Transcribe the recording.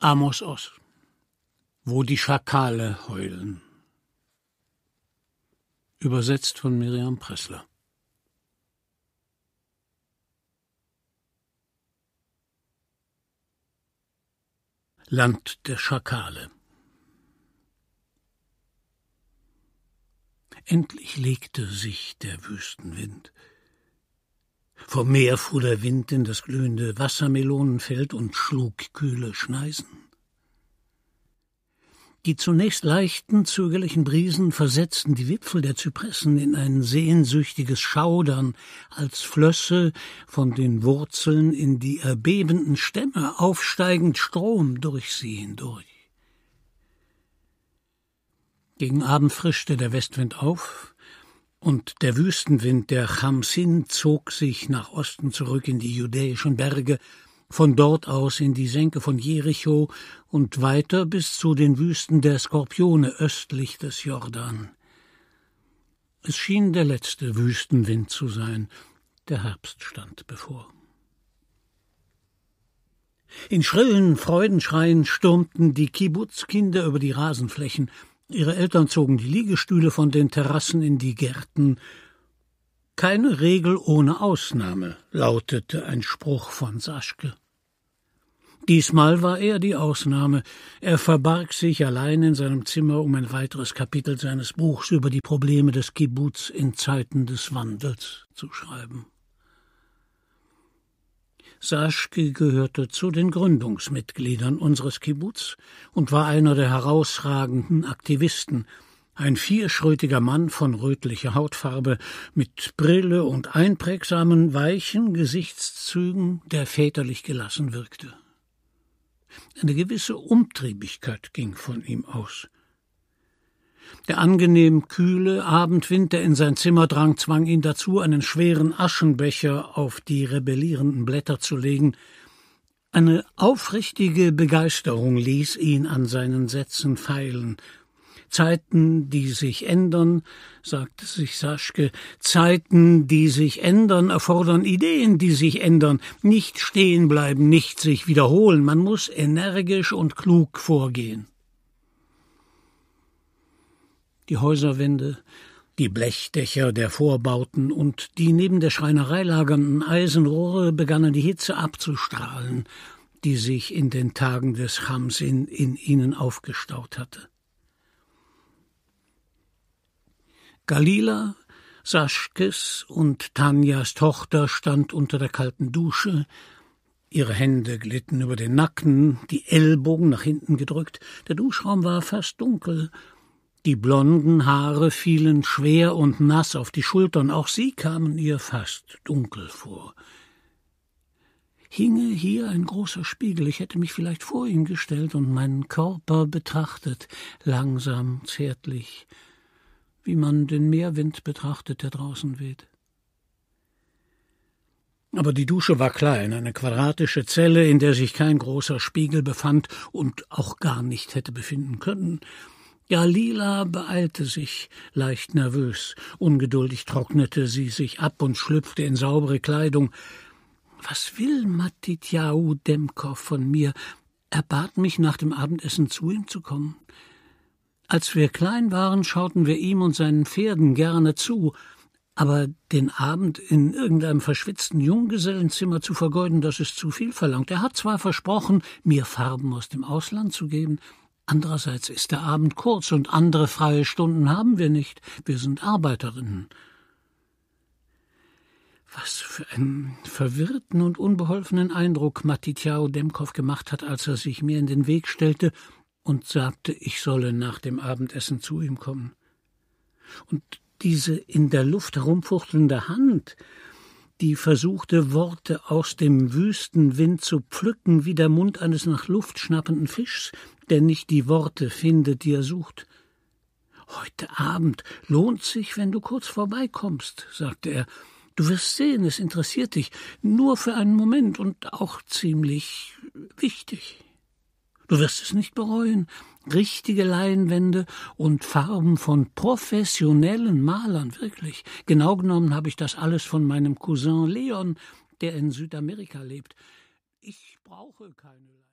Amos Oz. Wo die Schakale heulen. Übersetzt von Miriam Pressler. Land der Schakale. Endlich legte sich der Wüstenwind. Vom Meer fuhr der Wind in das glühende Wassermelonenfeld und schlug kühle Schneisen. Die zunächst leichten, zögerlichen Brisen versetzten die Wipfel der Zypressen in ein sehnsüchtiges Schaudern, als flösse von den Wurzeln in die erbebenden Stämme aufsteigend Strom durch sie hindurch. Gegen Abend frischte der Westwind auf, und der Wüstenwind der Chamsin zog sich nach Osten zurück in die judäischen Berge, von dort aus in die Senke von Jericho und weiter bis zu den Wüsten der Skorpione östlich des Jordan. Es schien der letzte Wüstenwind zu sein, der Herbst stand bevor. In schrillen Freudenschreien stürmten die Kibbutzkinder über die Rasenflächen, Ihre Eltern zogen die Liegestühle von den Terrassen in die Gärten. Keine Regel ohne Ausnahme, lautete ein Spruch von Saschke. Diesmal war er die Ausnahme. Er verbarg sich allein in seinem Zimmer, um ein weiteres Kapitel seines Buchs über die Probleme des Kibbuz in Zeiten des Wandels zu schreiben. Saschki gehörte zu den Gründungsmitgliedern unseres Kibbuz und war einer der herausragenden Aktivisten, ein vierschrötiger Mann von rötlicher Hautfarbe, mit Brille und einprägsamen, weichen Gesichtszügen, der väterlich gelassen wirkte. Eine gewisse Umtriebigkeit ging von ihm aus. Der angenehm kühle Abendwind, der in sein Zimmer drang, zwang ihn dazu, einen schweren Aschenbecher auf die rebellierenden Blätter zu legen. Eine aufrichtige Begeisterung ließ ihn an seinen Sätzen feilen. Zeiten, die sich ändern, sagte sich Saschke, Zeiten, die sich ändern, erfordern Ideen, die sich ändern, nicht stehen bleiben, nicht sich wiederholen, man muss energisch und klug vorgehen die Häuserwände, die Blechdächer der Vorbauten und die neben der Schreinerei lagernden Eisenrohre begannen die Hitze abzustrahlen, die sich in den Tagen des Hamsin in ihnen aufgestaut hatte. Galila, Saschkes und Tanjas Tochter stand unter der kalten Dusche, Ihre Hände glitten über den Nacken, die Ellbogen nach hinten gedrückt. Der Duschraum war fast dunkel, die blonden Haare fielen schwer und nass auf die Schultern, auch sie kamen ihr fast dunkel vor. Hinge hier ein großer Spiegel, ich hätte mich vielleicht vor ihn gestellt und meinen Körper betrachtet, langsam, zärtlich, wie man den Meerwind betrachtet, der draußen weht. Aber die Dusche war klein, eine quadratische Zelle, in der sich kein großer Spiegel befand und auch gar nicht hätte befinden können. Ja, Lila beeilte sich, leicht nervös. Ungeduldig trocknete sie sich ab und schlüpfte in saubere Kleidung. Was will Matitjahu Demkow von mir? Er bat mich, nach dem Abendessen zu ihm zu kommen. Als wir klein waren, schauten wir ihm und seinen Pferden gerne zu, aber den Abend in irgendeinem verschwitzten Junggesellenzimmer zu vergeuden, das ist zu viel verlangt. Er hat zwar versprochen, mir Farben aus dem Ausland zu geben, Andererseits ist der Abend kurz und andere freie Stunden haben wir nicht. Wir sind Arbeiterinnen. Was für einen verwirrten und unbeholfenen Eindruck Matitjao Demkow gemacht hat, als er sich mir in den Weg stellte und sagte, ich solle nach dem Abendessen zu ihm kommen. Und diese in der Luft herumfuchtelnde Hand die versuchte, Worte aus dem Wüstenwind zu pflücken, wie der Mund eines nach Luft schnappenden Fischs, der nicht die Worte findet, die er sucht. Heute Abend lohnt sich, wenn du kurz vorbeikommst, sagte er. Du wirst sehen, es interessiert dich, nur für einen Moment und auch ziemlich wichtig. Du wirst es nicht bereuen, richtige Leinwände und Farben von professionellen Malern, wirklich. Genau genommen habe ich das alles von meinem Cousin Leon, der in Südamerika lebt. Ich brauche keine Leinwände.